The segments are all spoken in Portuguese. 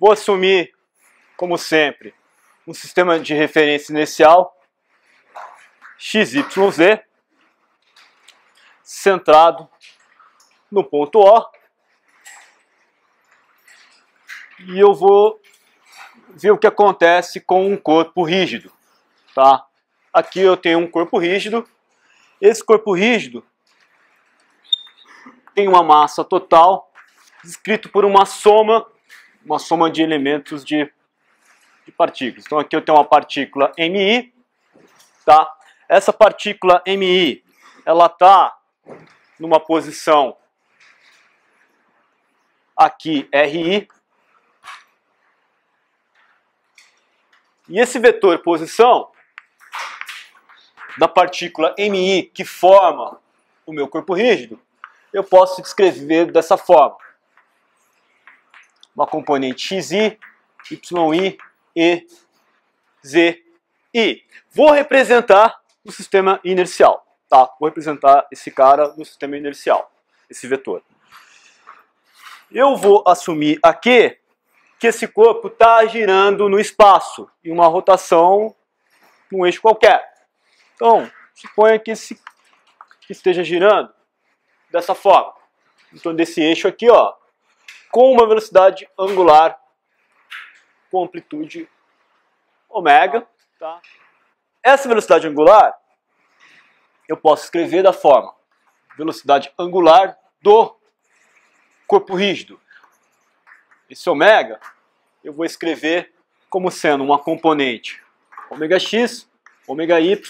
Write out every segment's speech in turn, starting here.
Vou assumir, como sempre, um sistema de referência inicial, XYZ, centrado no ponto O. E eu vou ver o que acontece com um corpo rígido. Tá? Aqui eu tenho um corpo rígido. Esse corpo rígido tem uma massa total, descrito por uma soma uma soma de elementos de, de partículas. Então aqui eu tenho uma partícula Mi, tá? Essa partícula Mi, ela está numa posição aqui RI. E esse vetor posição da partícula MI que forma o meu corpo rígido, eu posso descrever dessa forma uma componente xi, yi e z, I. Vou representar o sistema inercial, tá? Vou representar esse cara no sistema inercial, esse vetor. Eu vou assumir aqui que esse corpo está girando no espaço em uma rotação num eixo qualquer. Então, suponha que, esse, que esteja girando dessa forma, Então desse eixo aqui, ó, com uma velocidade angular com amplitude ômega. Tá. Essa velocidade angular eu posso escrever da forma velocidade angular do corpo rígido. Esse ômega eu vou escrever como sendo uma componente ômega x, ômega y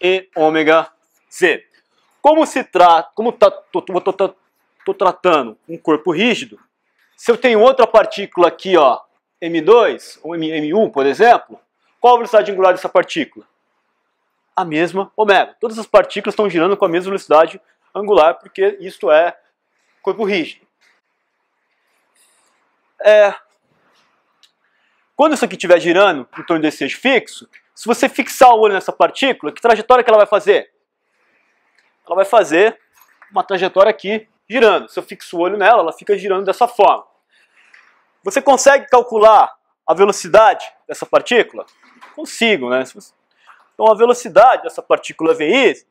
e ômega z. Como se trata, como tá, tô, tô, tô, tô tratando um corpo rígido, se eu tenho outra partícula aqui, ó, M2 ou M1, por exemplo, qual a velocidade angular dessa partícula? A mesma ômega. Todas as partículas estão girando com a mesma velocidade angular, porque isto é corpo rígido. É... Quando isso aqui estiver girando em torno desse eixo fixo, se você fixar o olho nessa partícula, que trajetória que ela vai fazer? Ela vai fazer uma trajetória aqui girando. Se eu fixo o olho nela, ela fica girando dessa forma. Você consegue calcular a velocidade dessa partícula? Consigo, né? Então a velocidade dessa partícula VI,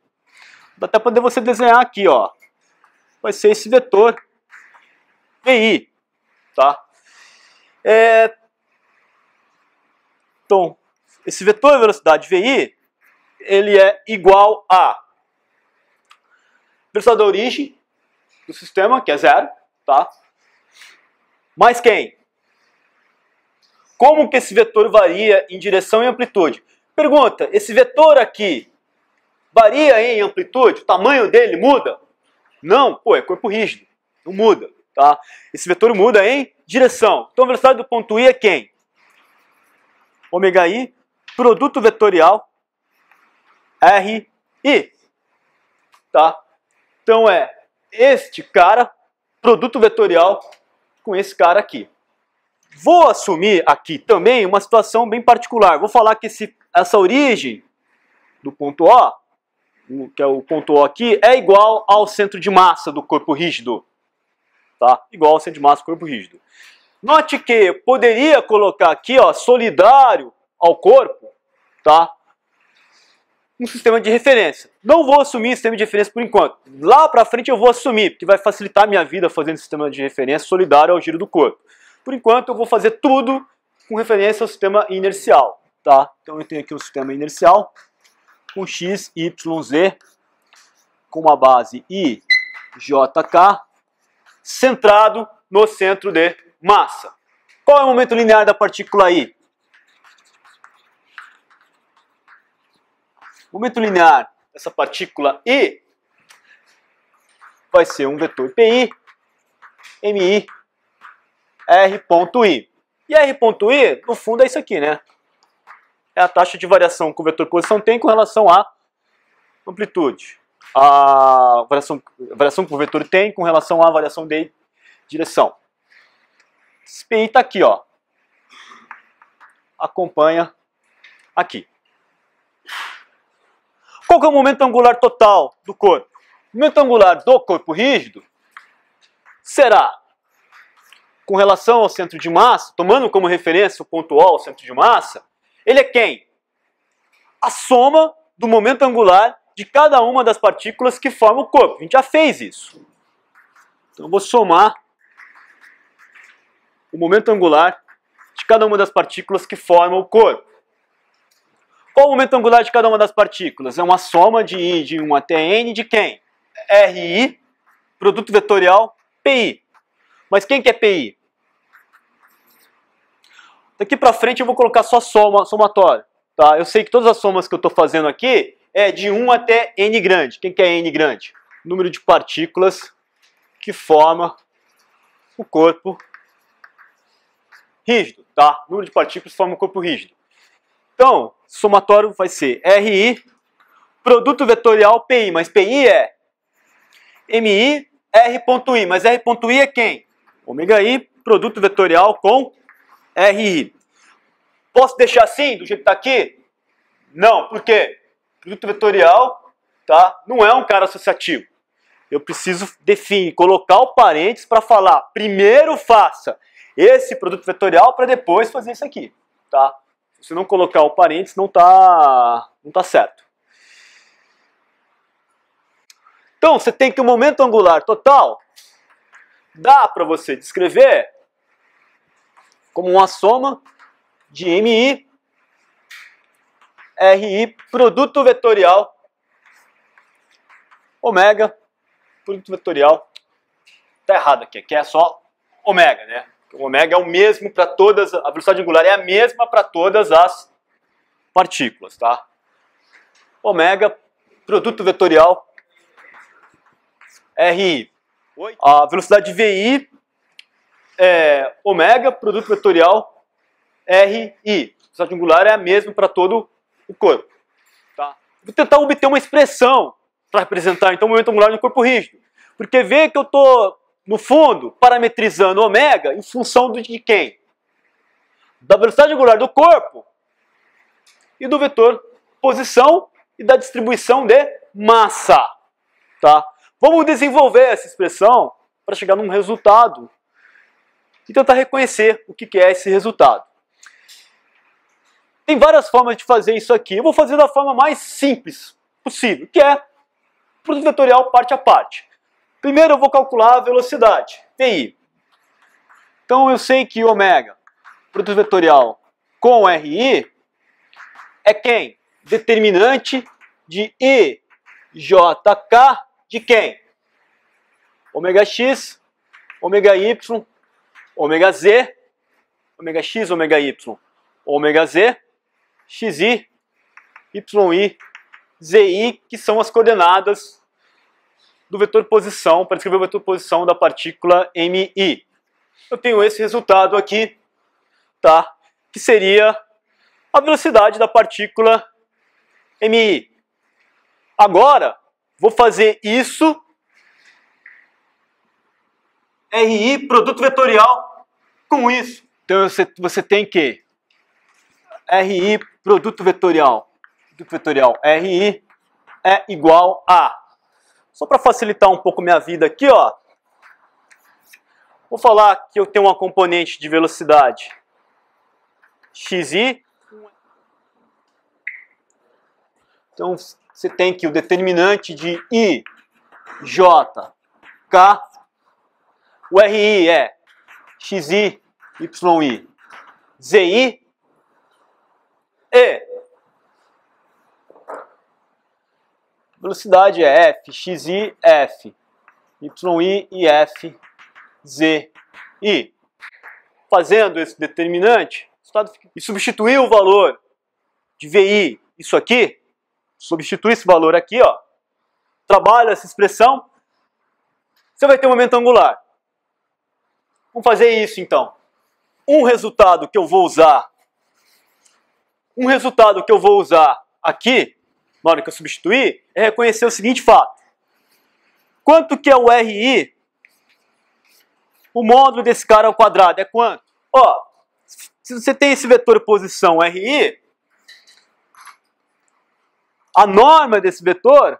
dá até para você desenhar aqui, ó. Vai ser esse vetor VI, tá? É... Então, esse vetor velocidade VI, ele é igual a velocidade da origem do sistema, que é zero, tá? Mas quem? Como que esse vetor varia em direção e amplitude? Pergunta, esse vetor aqui varia em amplitude? O tamanho dele muda? Não, pô, é corpo rígido, não muda, tá? Esse vetor muda em direção. Então a velocidade do ponto i é quem? Ωi, i, produto vetorial r i, tá? Então é este cara, produto vetorial, com esse cara aqui. Vou assumir aqui também uma situação bem particular. Vou falar que esse, essa origem do ponto O, que é o ponto O aqui, é igual ao centro de massa do corpo rígido. Tá? Igual ao centro de massa do corpo rígido. Note que eu poderia colocar aqui, ó, solidário ao corpo, tá? um sistema de referência. Não vou assumir um sistema de referência por enquanto. Lá para frente eu vou assumir, porque vai facilitar a minha vida fazendo um sistema de referência solidário ao giro do corpo. Por enquanto eu vou fazer tudo com referência ao sistema inercial. Tá? Então eu tenho aqui um sistema inercial com x, y, z, com uma base i, j, k, centrado no centro de massa. Qual é o momento linear da partícula i? momento linear dessa partícula E vai ser um vetor PI, MI, R.I. E R.I, no fundo, é isso aqui, né? É a taxa de variação que o vetor posição tem com relação à amplitude. A variação, a variação que o vetor tem com relação à variação de direção. Esse PI está aqui, ó. Acompanha aqui. Qual que é o momento angular total do corpo? O momento angular do corpo rígido será com relação ao centro de massa, tomando como referência o ponto O, o centro de massa, ele é quem? A soma do momento angular de cada uma das partículas que forma o corpo. A gente já fez isso. Então eu vou somar o momento angular de cada uma das partículas que forma o corpo. Qual o momento angular de cada uma das partículas? É uma soma de i de 1 até n de quem? RI, produto vetorial, PI. Mas quem que é PI? Daqui para frente eu vou colocar só soma, somatório. Tá? Eu sei que todas as somas que eu estou fazendo aqui é de 1 até n grande. Quem que é n grande? Número de partículas que forma o corpo rígido, tá? Número de partículas forma o corpo rígido. Então, somatório vai ser RI, produto vetorial PI, mas PI é MI, R.I, mas R.I é quem? Ômega I, produto vetorial com RI. Posso deixar assim, do jeito que está aqui? Não, por quê? Produto vetorial tá, não é um cara associativo. Eu preciso definir, colocar o parênteses para falar, primeiro faça esse produto vetorial para depois fazer isso aqui. Tá? se não colocar o parênteses, não está não tá certo. Então, você tem que o momento angular total dá para você descrever como uma soma de MI, RI, produto vetorial, ômega, produto vetorial, tá errado aqui, aqui é só ômega, né? O ômega é o mesmo para todas, a velocidade angular é a mesma para todas as partículas, tá? Ômega, produto vetorial RI. A velocidade VI é ômega, produto vetorial RI. A velocidade angular é a mesma para todo o corpo. Tá? Vou tentar obter uma expressão para representar então o momento angular de um corpo rígido. Porque vê que eu estou no fundo, parametrizando ômega em função de quem? Da velocidade angular do corpo e do vetor posição e da distribuição de massa. Tá? Vamos desenvolver essa expressão para chegar num resultado e tentar reconhecer o que é esse resultado. Tem várias formas de fazer isso aqui. Eu vou fazer da forma mais simples possível, que é produto vetorial parte a parte. Primeiro eu vou calcular a velocidade, VI. Então eu sei que ômega, produto vetorial com RI, é quem? Determinante de IJK de quem? Ômega x, ômega y, ômega z, ômega x, ômega y, ômega z, xi, yi, zi, que são as coordenadas do vetor posição, para descrever o vetor posição da partícula MI. Eu tenho esse resultado aqui, tá? que seria a velocidade da partícula MI. Agora, vou fazer isso, RI, produto vetorial, com isso. Então você, você tem que RI, produto vetorial, produto vetorial RI é igual a só para facilitar um pouco minha vida aqui, ó, vou falar que eu tenho uma componente de velocidade xi. Então, você tem que o determinante de i, j, k, o ri é xi, yi, zi, e Velocidade é F, X, F, Y, I, e F, Z, I. Fazendo esse determinante, e substituir o valor de VI, isso aqui, substituir esse valor aqui, ó, trabalha essa expressão, você vai ter um momento angular. Vamos fazer isso então. Um resultado que eu vou usar, um resultado que eu vou usar aqui na hora que eu substituir é reconhecer o seguinte fato. Quanto que é o RI? O módulo desse cara ao quadrado é quanto? Ó, se você tem esse vetor posição RI, a norma desse vetor,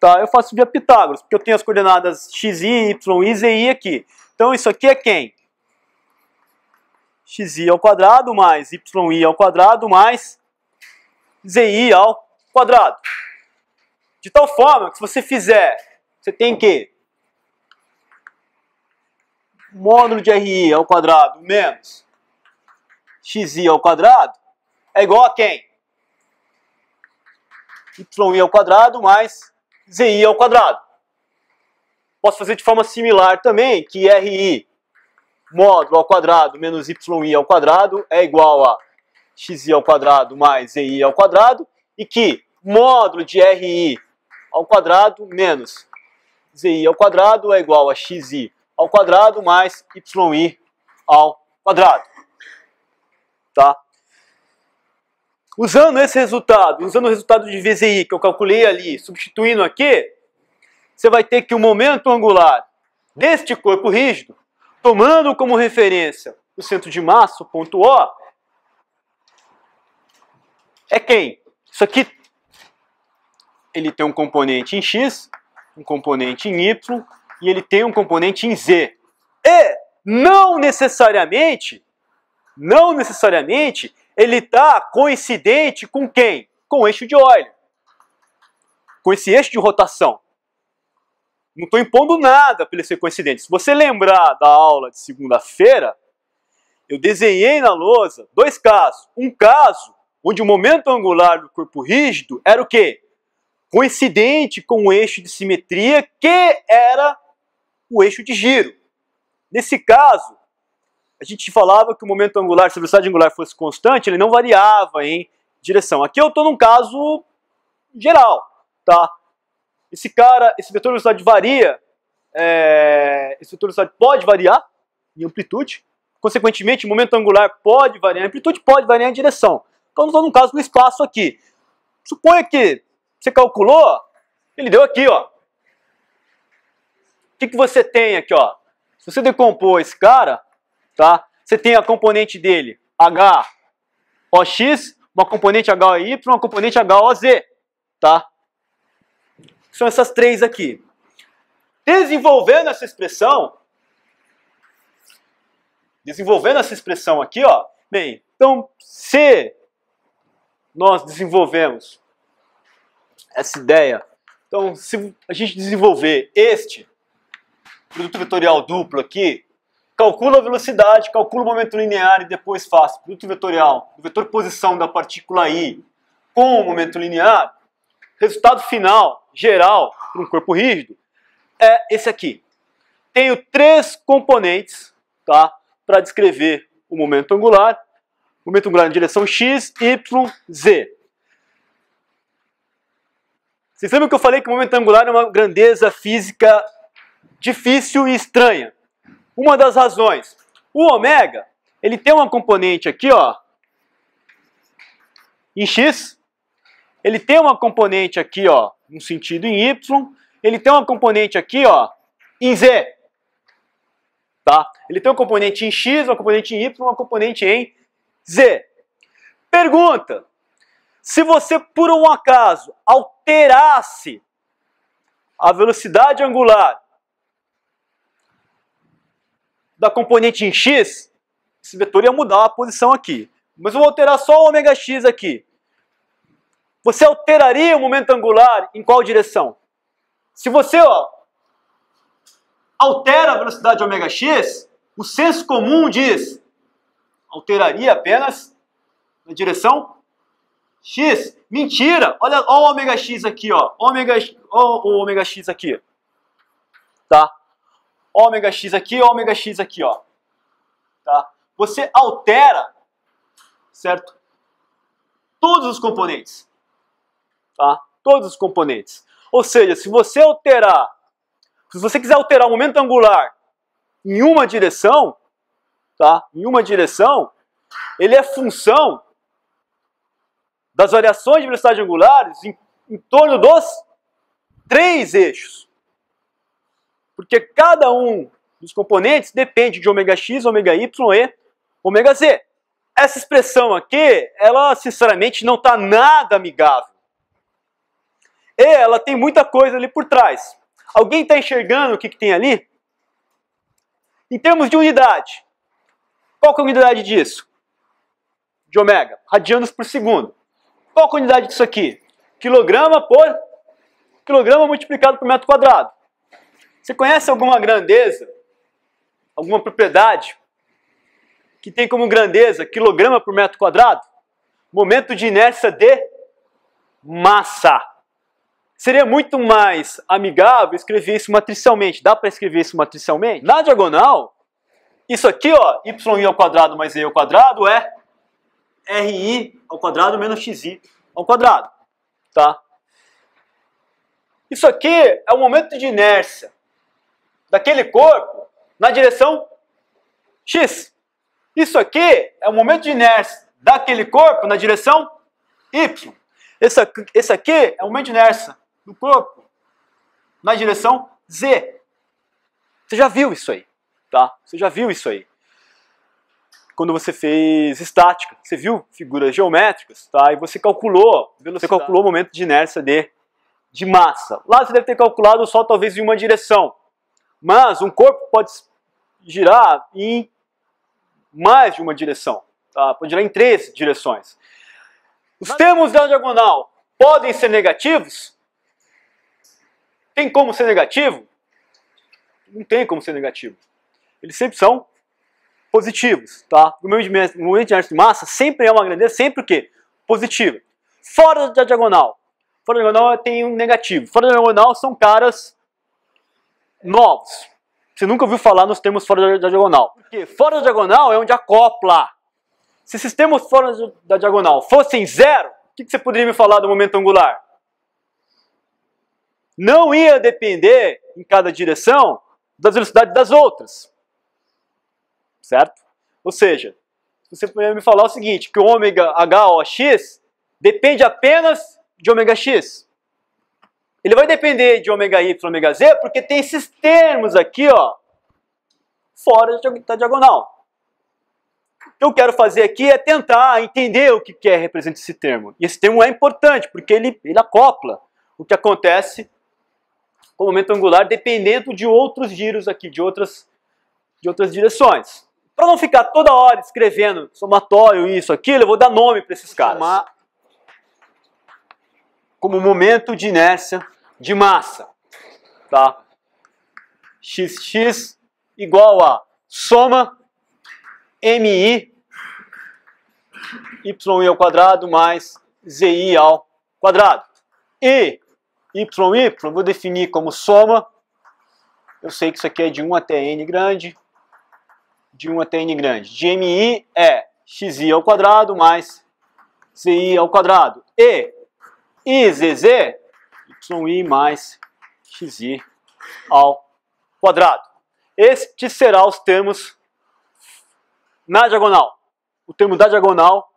tá, eu faço via Pitágoras, porque eu tenho as coordenadas x, y, y, z, i aqui. Então isso aqui é quem? xi ao quadrado mais yi ao quadrado mais zi ao quadrado. De tal forma que se você fizer, você tem que módulo de RI ao quadrado menos xi ao quadrado é igual a quem? yi ao quadrado mais zi ao quadrado. Posso fazer de forma similar também que RI módulo ao quadrado menos yi ao quadrado é igual a xi ao quadrado mais zi ao quadrado e que módulo de RI ao quadrado menos ZI ao quadrado é igual a XI ao quadrado mais YI ao quadrado. Tá? Usando esse resultado, usando o resultado de VZI que eu calculei ali, substituindo aqui, você vai ter que o momento angular deste corpo rígido, tomando como referência o centro de massa, o ponto O, é quem? Isso aqui ele tem um componente em x, um componente em y e ele tem um componente em z. E não necessariamente, não necessariamente ele está coincidente com quem? Com o eixo de Euler. Com esse eixo de rotação. Não estou impondo nada para ele ser coincidente. Se você lembrar da aula de segunda-feira, eu desenhei na lousa dois casos. Um caso onde o momento angular do corpo rígido era o quê? Coincidente com o eixo de simetria que era o eixo de giro. Nesse caso, a gente falava que o momento angular, se a velocidade angular fosse constante, ele não variava em direção. Aqui eu estou num caso geral, tá? Esse cara, esse vetor de velocidade varia, é, esse vetor de velocidade pode variar em amplitude, consequentemente o momento angular pode variar em amplitude, pode variar em direção. Então, nós no caso do espaço aqui. Suponha que você calculou, ele deu aqui, ó. O que, que você tem aqui, ó? Se você decompor esse cara, tá? Você tem a componente dele, H, x uma componente HY, uma componente HOZ, tá? São essas três aqui. Desenvolvendo essa expressão, desenvolvendo essa expressão aqui, ó, bem, então C nós desenvolvemos essa ideia. Então, se a gente desenvolver este produto vetorial duplo aqui, calcula a velocidade, calcula o momento linear e depois faz produto vetorial do vetor posição da partícula i com o momento linear, resultado final, geral, para um corpo rígido, é esse aqui. Tenho três componentes tá, para descrever o momento angular Momento angular na direção x, y, z. Vocês lembram que eu falei que o momento angular é uma grandeza física difícil e estranha? Uma das razões. O ômega, ele tem uma componente aqui, ó, em x, ele tem uma componente aqui, ó, no sentido em y, ele tem uma componente aqui, ó, em z. Tá? Ele tem uma componente em x, uma componente em y, uma componente em Z. Pergunta: se você por um acaso alterasse a velocidade angular da componente em x, esse vetor ia mudar a posição aqui. Mas eu vou alterar só o ômega x aqui. Você alteraria o momento angular em qual direção? Se você ó, altera a velocidade ômega x, o senso comum diz alteraria apenas na direção x. Mentira! Olha, olha o ômega x aqui, ó. Ômega, o ômega x aqui. Tá? Ômega x aqui, ômega x aqui, ó. Tá? Você altera, certo? Todos os componentes. Tá? Todos os componentes. Ou seja, se você alterar, se você quiser alterar o momento angular em uma direção, tá? em uma direção, ele é função das variações de velocidade angulares em, em torno dos três eixos. Porque cada um dos componentes depende de ωx, x, y e ωz. z. Essa expressão aqui, ela sinceramente não está nada amigável. E ela tem muita coisa ali por trás. Alguém está enxergando o que, que tem ali? Em termos de unidade, qual que é a unidade disso? De ômega, radianos por segundo. Qual que é a unidade disso aqui? Quilograma por quilograma multiplicado por metro quadrado. Você conhece alguma grandeza, alguma propriedade que tem como grandeza quilograma por metro quadrado? Momento de inércia de massa. Seria muito mais amigável escrever isso matricialmente. Dá para escrever isso matricialmente? Na diagonal, isso aqui, ó, y ao quadrado mais e ao quadrado é ri ao quadrado menos xi ao quadrado, tá? Isso aqui é o momento de inércia daquele corpo na direção x. Isso aqui é o momento de inércia daquele corpo na direção y. Esse esse aqui é o momento de inércia do corpo na direção z. Você já viu isso aí? tá? Você já viu isso aí. Quando você fez estática, você viu figuras geométricas, tá? E você calculou, você calculou o momento de inércia de, de massa. Lá você deve ter calculado só talvez em uma direção. Mas um corpo pode girar em mais de uma direção, tá? Pode girar em três direções. Os termos da diagonal podem ser negativos? Tem como ser negativo? Não tem como ser negativo eles sempre são positivos, tá? O movimento, de inércia de massa sempre é uma grandeza, sempre o quê? Positiva. Fora da diagonal. Fora da diagonal tem um negativo. Fora da diagonal são caras novos. Você nunca ouviu falar nos termos fora da diagonal. Porque fora da diagonal é onde acopla. Se esses termos fora da diagonal fossem zero, o que, que você poderia me falar do momento angular? Não ia depender, em cada direção, das velocidades das outras certo? Ou seja, você me falar o seguinte, que o ômega HOX depende apenas de ômega X. Ele vai depender de ômega Y e ômega Z, porque tem esses termos aqui, ó, fora da diagonal. O que eu quero fazer aqui é tentar entender o que, que é representa esse termo. E esse termo é importante, porque ele, ele acopla o que acontece com o momento angular, dependendo de outros giros aqui, de outras, de outras direções. Para não ficar toda hora escrevendo somatório, isso, aquilo, eu vou dar nome para esses caras. Chamar como momento de inércia de massa. Tá? XX igual a soma MI y ao quadrado mais ZI ao quadrado. E y, vou definir como soma. Eu sei que isso aqui é de 1 até n grande de até n grande. GMI é xi ao quadrado mais ci ao quadrado. E IZZ, yi mais xi ao quadrado. Este será os termos na diagonal. O termo da diagonal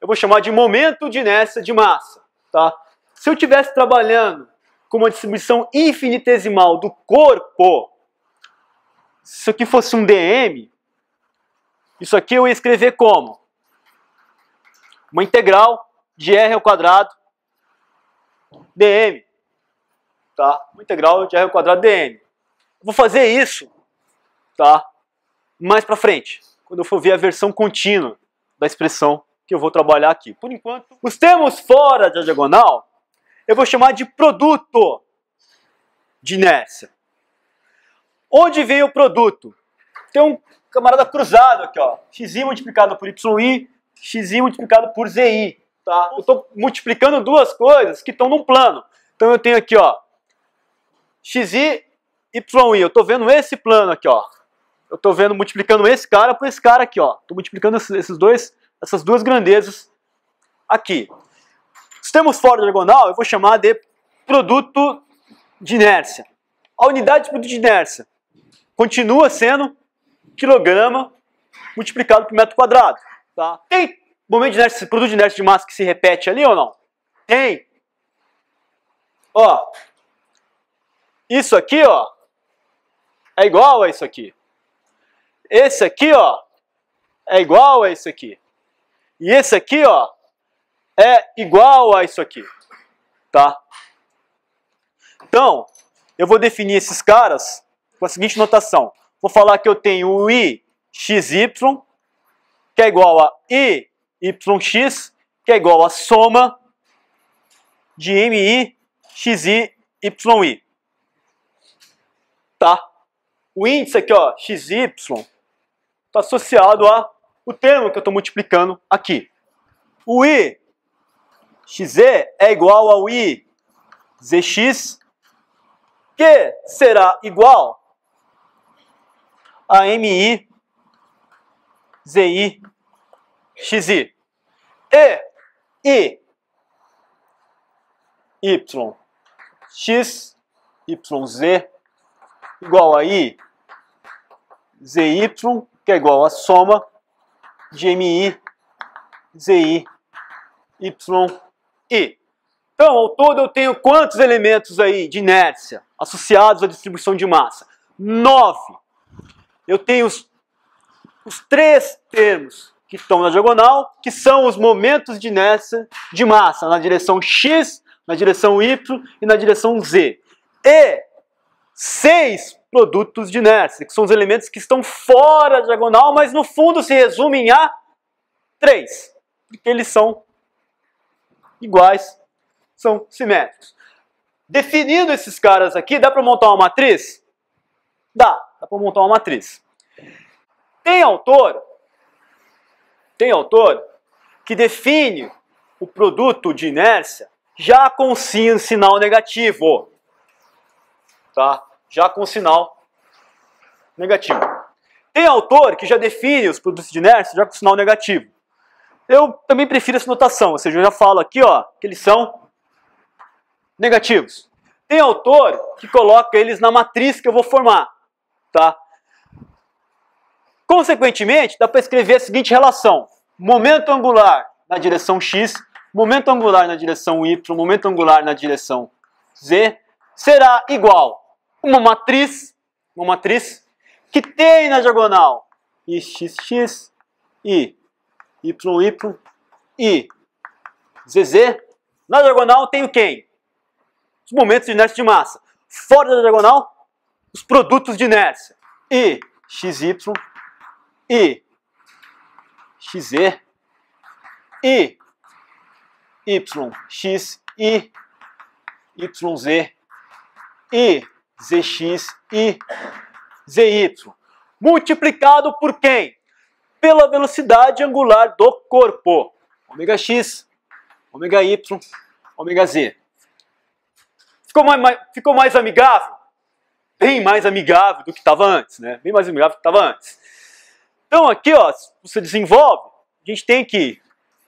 eu vou chamar de momento de inércia de massa. Tá? Se eu estivesse trabalhando com uma distribuição infinitesimal do corpo, se isso aqui fosse um DM, isso aqui eu ia escrever como? Uma integral de r ao quadrado dm. Tá? Uma integral de r ao quadrado dm. Vou fazer isso tá? mais para frente, quando eu for ver a versão contínua da expressão que eu vou trabalhar aqui. Por enquanto, os termos fora da diagonal eu vou chamar de produto de inércia. Onde veio o produto? Tem um camarada cruzado aqui, ó. xi multiplicado por yi, xi multiplicado por zi, tá? Eu estou multiplicando duas coisas que estão num plano. Então eu tenho aqui, ó, xi, yi. Eu estou vendo esse plano aqui, ó. Eu estou vendo multiplicando esse cara por esse cara aqui, ó. Estou multiplicando esses dois, essas duas grandezas aqui. Se temos fora diagonal, eu vou chamar de produto de inércia. A unidade de produto de inércia continua sendo quilograma multiplicado por metro quadrado. Tá? Tem momento de inércia, produto de inércia de massa que se repete ali ou não? Tem. Ó, isso aqui, ó, é igual a isso aqui. Esse aqui, ó, é igual a isso aqui. E esse aqui, ó, é igual a isso aqui, tá? Então, eu vou definir esses caras com a seguinte notação. Vou falar que eu tenho o i xy, que é igual a i yx, que é igual a soma de mi xi yi. Tá? O índice aqui, ó, xy, está associado a o termo que eu estou multiplicando aqui. O i xz é igual ao i zx, que será igual a MI ZI XI. E I Y X Y Z igual a I ZY que é igual a soma de MI ZI Y I. Então, ao todo eu tenho quantos elementos aí de inércia associados à distribuição de massa? Nove eu tenho os, os três termos que estão na diagonal, que são os momentos de inércia de massa, na direção x, na direção y e na direção z. E seis produtos de inércia, que são os elementos que estão fora da diagonal, mas no fundo se resumem a três, porque eles são iguais, são simétricos. Definindo esses caras aqui, dá para montar uma matriz? Dá. Dá para montar uma matriz. Tem autor, tem autor que define o produto de inércia já com sim sinal negativo. Tá? Já com sinal negativo. Tem autor que já define os produtos de inércia já com sinal negativo. Eu também prefiro essa notação, ou seja, eu já falo aqui ó, que eles são negativos. Tem autor que coloca eles na matriz que eu vou formar. Tá? Consequentemente, dá para escrever a seguinte relação: momento angular na direção x, momento angular na direção y, momento angular na direção z, será igual uma matriz, uma matriz que tem na diagonal xx, y, y, y, zz. Na diagonal tem o quê Os momentos de inércia de massa. Fora da diagonal, os produtos de inércia I, XY, I, XZ, I, YX, I, YZ, I, ZX, I, ZY. Multiplicado por quem? Pela velocidade angular do corpo. Ômega X, ômega Y, ômega Z. Ficou mais, mais, ficou mais amigável? bem mais amigável do que estava antes, né? Bem mais amigável do que estava antes. Então aqui, ó, você desenvolve, a gente tem que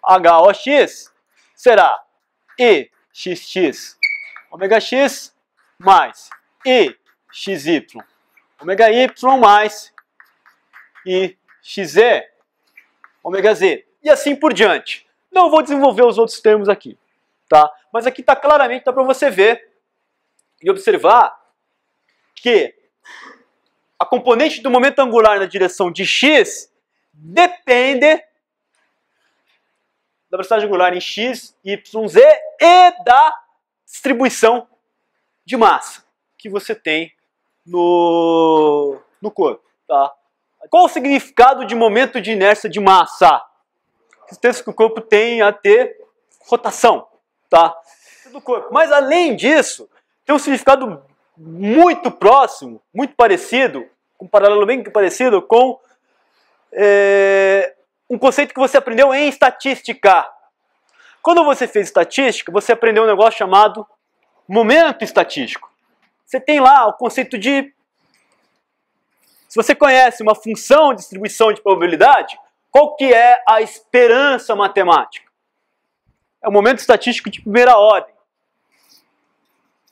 HOX será EXX ômega x mais EXY ômega y mais e XZ ômega z. E assim por diante. Não vou desenvolver os outros termos aqui, tá? Mas aqui está claramente, dá para você ver e observar que a componente do momento angular na direção de x depende da velocidade angular em x, y, z e da distribuição de massa que você tem no, no corpo. Tá? Qual o significado de momento de inércia de massa? Resistência que o corpo tem a ter rotação. Tá? Do corpo. Mas além disso, tem um significado muito próximo, muito parecido, um paralelo bem parecido com é, um conceito que você aprendeu em estatística. Quando você fez estatística, você aprendeu um negócio chamado momento estatístico. Você tem lá o conceito de. Se você conhece uma função de distribuição de probabilidade, qual que é a esperança matemática? É o momento estatístico de primeira ordem.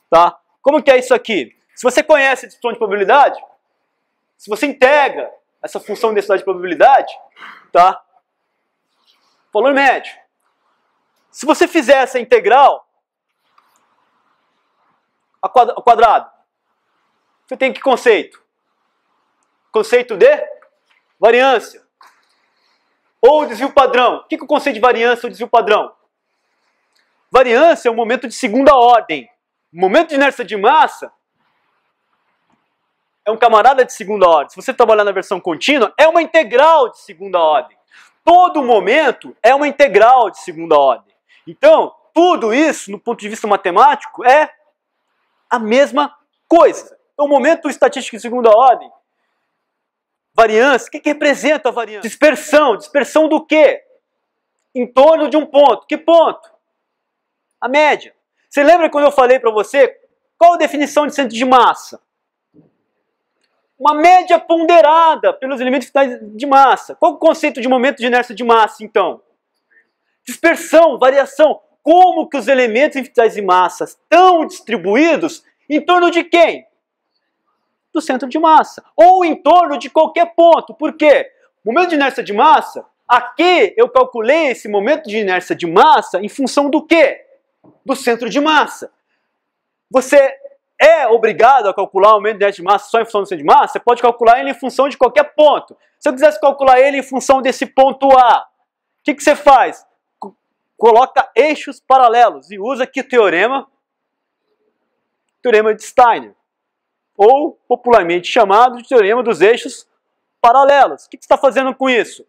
Tá? Como que é isso aqui? Se você conhece a distribuição de probabilidade, se você integra essa função de densidade de probabilidade, tá? Valor médio. Se você fizer essa integral ao quadrado, você tem que conceito? Conceito de variância. Ou desvio padrão. O que é o conceito de variância ou desvio padrão? Variância é um momento de segunda ordem. O momento de inércia de massa é um camarada de segunda ordem. Se você trabalhar na versão contínua, é uma integral de segunda ordem. Todo momento é uma integral de segunda ordem. Então, tudo isso, no ponto de vista matemático, é a mesma coisa. Então, momento estatístico de segunda ordem, variância, o que, que representa a variância? Dispersão. Dispersão do quê? Em torno de um ponto. Que ponto? A média. Você lembra quando eu falei para você qual a definição de centro de massa? Uma média ponderada pelos elementos de massa. Qual o conceito de momento de inércia de massa, então? Dispersão, variação. Como que os elementos infinais de massa estão distribuídos em torno de quem? do centro de massa, ou em torno de qualquer ponto. Por quê? Momento de inércia de massa, aqui eu calculei esse momento de inércia de massa em função do quê? do centro de massa. Você é obrigado a calcular o aumento de de massa só em função do centro de massa? Você pode calcular ele em função de qualquer ponto. Se eu quisesse calcular ele em função desse ponto A, o que, que você faz? Coloca eixos paralelos e usa aqui o teorema, teorema de Steiner, ou popularmente chamado de teorema dos eixos paralelos. O que, que você está fazendo com isso?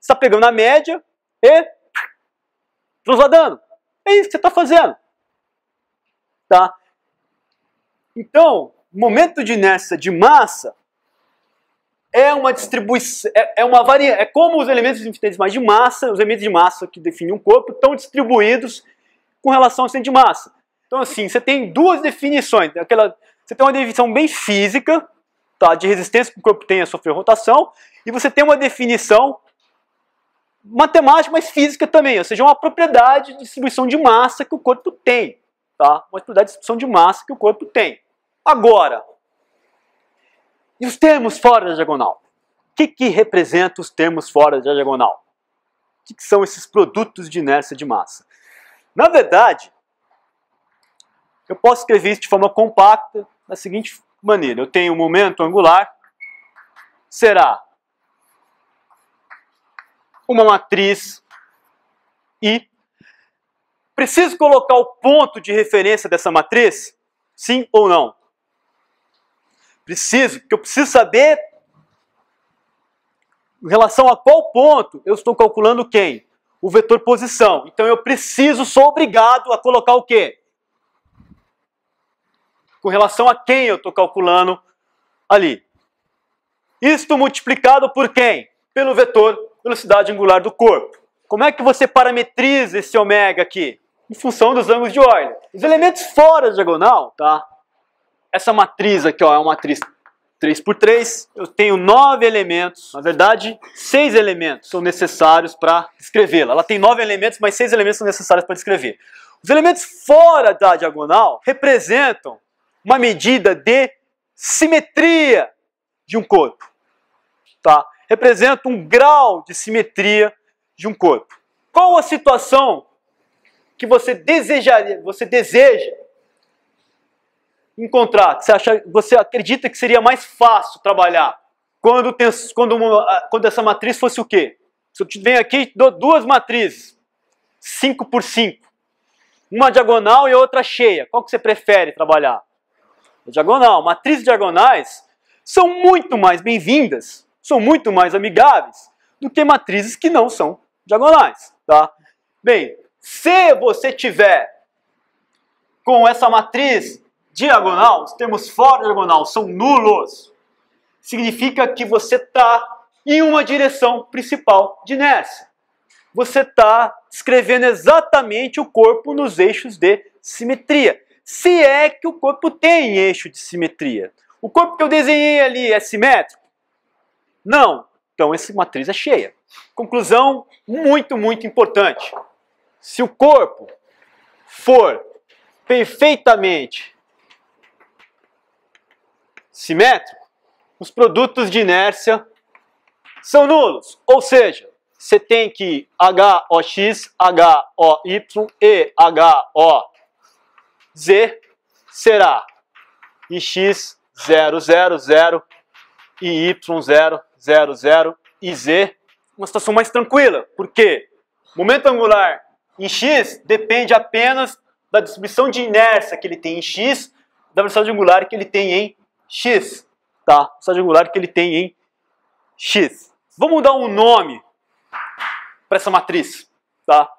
Você está pegando a média e transladando. É isso que você está fazendo. Tá? Então, momento de inércia de massa é uma distribuição, é, é uma varia, é como os elementos infinitesimais de massa, os elementos de massa que definem um corpo estão distribuídos com relação ao centro de massa. Então, assim, você tem duas definições. Né? Aquela, você tem uma definição bem física, tá, de resistência que o corpo tem a sofrer rotação, e você tem uma definição matemática, mas física também, ou seja, é uma propriedade de distribuição de massa que o corpo tem. Tá? Uma propriedade de distribuição de massa que o corpo tem. Agora, e os termos fora da diagonal? O que, que representa os termos fora da diagonal? O que, que são esses produtos de inércia de massa? Na verdade, eu posso escrever isso de forma compacta da seguinte maneira. Eu tenho o momento angular, será uma matriz I. Preciso colocar o ponto de referência dessa matriz? Sim ou não? Preciso, porque eu preciso saber em relação a qual ponto eu estou calculando quem? O vetor posição. Então eu preciso, sou obrigado a colocar o quê? Com relação a quem eu estou calculando ali. Isto multiplicado por quem? Pelo vetor velocidade angular do corpo. Como é que você parametriza esse ômega aqui? Em função dos ângulos de Euler. Os elementos fora da diagonal, tá? Essa matriz aqui, ó, é uma matriz 3 por 3, eu tenho nove elementos, na verdade, seis elementos são necessários para descrevê-la. Ela tem nove elementos, mas seis elementos são necessários para descrever. Os elementos fora da diagonal representam uma medida de simetria de um corpo. Tá? representa um grau de simetria de um corpo. Qual a situação que você desejaria, você deseja encontrar, que você, acha, você acredita que seria mais fácil trabalhar quando, tem, quando, uma, quando essa matriz fosse o quê? Se eu te venho aqui e dou duas matrizes, 5 por 5, uma diagonal e outra cheia, qual que você prefere trabalhar? A diagonal. Matrizes diagonais são muito mais bem-vindas são muito mais amigáveis do que matrizes que não são diagonais, tá? Bem, se você tiver com essa matriz diagonal, os termos fora diagonal são nulos, significa que você está em uma direção principal de inércia. Você está escrevendo exatamente o corpo nos eixos de simetria. Se é que o corpo tem eixo de simetria. O corpo que eu desenhei ali é simétrico? Não. Então essa matriz é cheia. Conclusão muito, muito importante. Se o corpo for perfeitamente simétrico, os produtos de inércia são nulos. Ou seja, você tem que HOX, HOY e HOZ será e x00 e y0 0, e z, uma situação mais tranquila, porque momento angular em x depende apenas da distribuição de inércia que ele tem em x, da velocidade angular que ele tem em x, tá? A velocidade angular que ele tem em x. Vamos dar um nome para essa matriz, tá?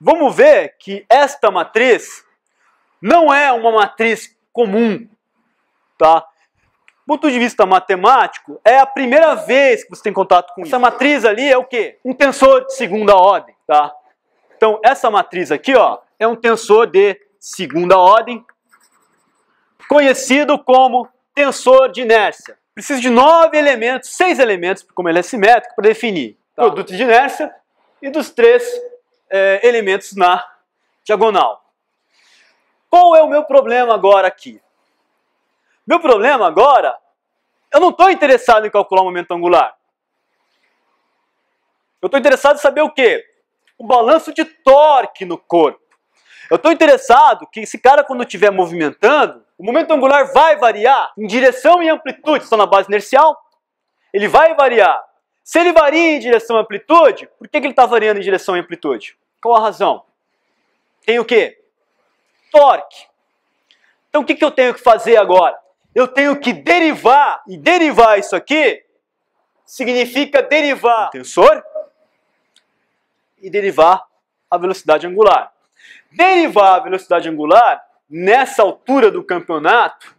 Vamos ver que esta matriz não é uma matriz comum, tá? ponto de vista matemático, é a primeira vez que você tem contato com isso. Essa matriz ali é o quê? Um tensor de segunda ordem, tá? Então, essa matriz aqui, ó, é um tensor de segunda ordem, conhecido como tensor de inércia. Precisa de nove elementos, seis elementos, como ele é simétrico, para definir tá? produto de inércia e dos três é, elementos na diagonal. Qual é o meu problema agora aqui? Meu problema agora, eu não estou interessado em calcular o momento angular. Eu estou interessado em saber o quê? O balanço de torque no corpo. Eu estou interessado que esse cara, quando estiver movimentando, o momento angular vai variar em direção e amplitude, está na base inercial. Ele vai variar. Se ele varia em direção e amplitude, por que, que ele está variando em direção e amplitude? Qual a razão? Tem o quê? Torque. Então o que, que eu tenho que fazer agora? eu tenho que derivar, e derivar isso aqui significa derivar o tensor e derivar a velocidade angular. Derivar a velocidade angular, nessa altura do campeonato,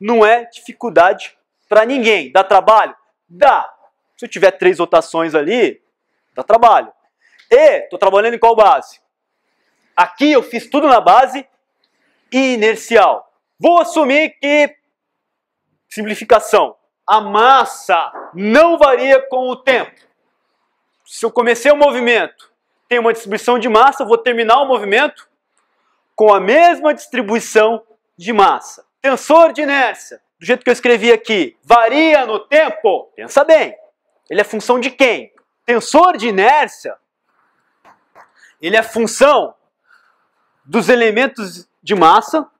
não é dificuldade para ninguém. Dá trabalho? Dá. Se eu tiver três rotações ali, dá trabalho. E estou trabalhando em qual base? Aqui eu fiz tudo na base inercial. Vou assumir que Simplificação. A massa não varia com o tempo. Se eu comecei o um movimento, tem uma distribuição de massa, vou terminar o movimento com a mesma distribuição de massa. Tensor de inércia, do jeito que eu escrevi aqui, varia no tempo? Pensa bem. Ele é função de quem? Tensor de inércia, ele é função dos elementos de massa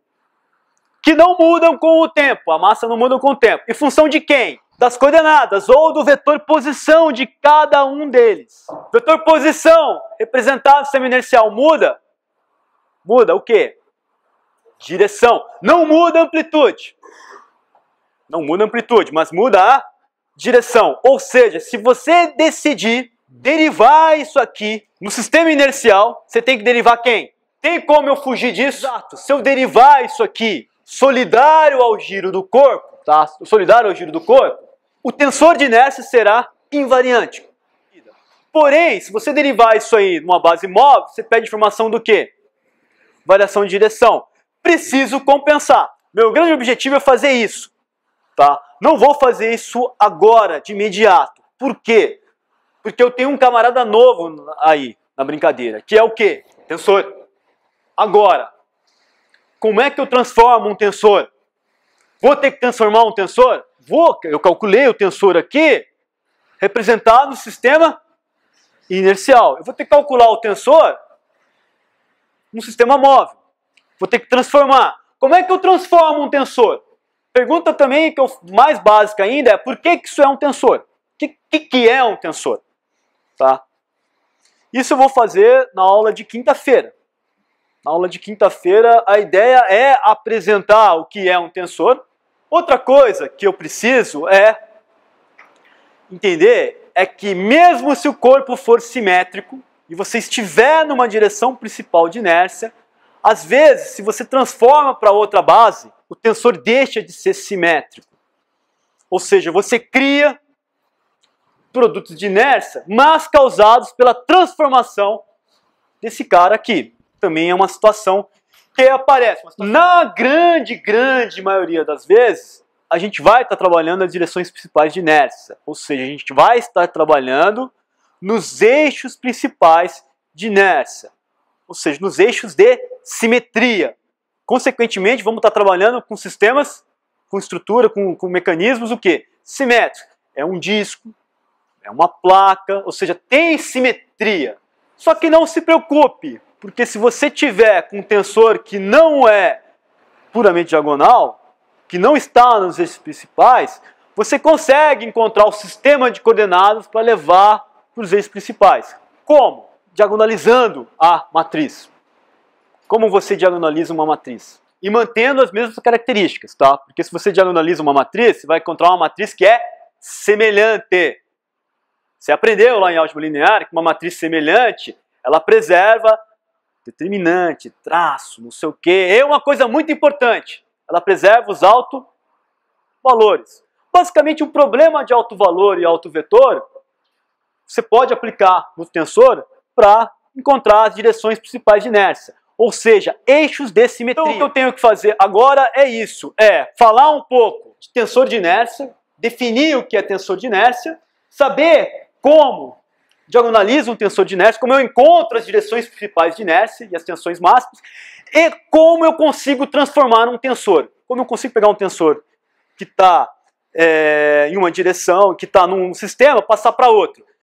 que não mudam com o tempo. A massa não muda com o tempo. Em função de quem? Das coordenadas ou do vetor posição de cada um deles. Vetor posição representado sistema inercial muda? Muda o quê? Direção. Não muda amplitude. Não muda amplitude, mas muda a direção. Ou seja, se você decidir derivar isso aqui no sistema inercial, você tem que derivar quem? Tem como eu fugir disso? Exato. Se eu derivar isso aqui solidário ao giro do corpo, tá? solidário ao giro do corpo, o tensor de inércia será invariante. Porém, se você derivar isso aí numa base móvel, você pede informação do quê? Variação de direção. Preciso compensar. Meu grande objetivo é fazer isso. Tá? Não vou fazer isso agora, de imediato. Por quê? Porque eu tenho um camarada novo aí na brincadeira, que é o quê? Tensor. Agora. Como é que eu transformo um tensor? Vou ter que transformar um tensor? Vou, eu calculei o tensor aqui, representado no sistema inercial. Eu vou ter que calcular o tensor no sistema móvel. Vou ter que transformar. Como é que eu transformo um tensor? Pergunta também que eu, mais básica ainda é por que, que isso é um tensor? O que, que, que é um tensor? Tá? Isso eu vou fazer na aula de quinta-feira. Na aula de quinta-feira, a ideia é apresentar o que é um tensor. Outra coisa que eu preciso é entender é que mesmo se o corpo for simétrico e você estiver numa direção principal de inércia, às vezes, se você transforma para outra base, o tensor deixa de ser simétrico. Ou seja, você cria produtos de inércia, mas causados pela transformação desse cara aqui também é uma situação que Situação... Na grande, grande maioria das vezes, a gente vai estar tá trabalhando as direções principais de inércia, ou seja, a gente vai estar trabalhando nos eixos principais de inércia, ou seja, nos eixos de simetria. Consequentemente, vamos estar tá trabalhando com sistemas, com estrutura, com, com mecanismos, o que? Simétrico. É um disco, é uma placa, ou seja, tem simetria. Só que não se preocupe, porque se você tiver com um tensor que não é puramente diagonal, que não está nos eixos principais, você consegue encontrar o sistema de coordenadas para levar para os eixos principais. Como? Diagonalizando a matriz. Como você diagonaliza uma matriz? E mantendo as mesmas características, tá? Porque se você diagonaliza uma matriz, você vai encontrar uma matriz que é semelhante. Você aprendeu lá em álgebra linear que uma matriz semelhante, ela preserva determinante, traço, não sei o quê, é uma coisa muito importante. Ela preserva os alto valores. Basicamente, um problema de alto valor e alto vetor, você pode aplicar no tensor para encontrar as direções principais de inércia, ou seja, eixos de simetria. Então, o que eu tenho que fazer agora é isso, é falar um pouco de tensor de inércia, definir o que é tensor de inércia, saber como diagonalizo um tensor de Nernst, como eu encontro as direções principais de Nernst e as tensões máximas, e como eu consigo transformar um tensor. Como eu consigo pegar um tensor que está é, em uma direção, que está num sistema, passar para outro.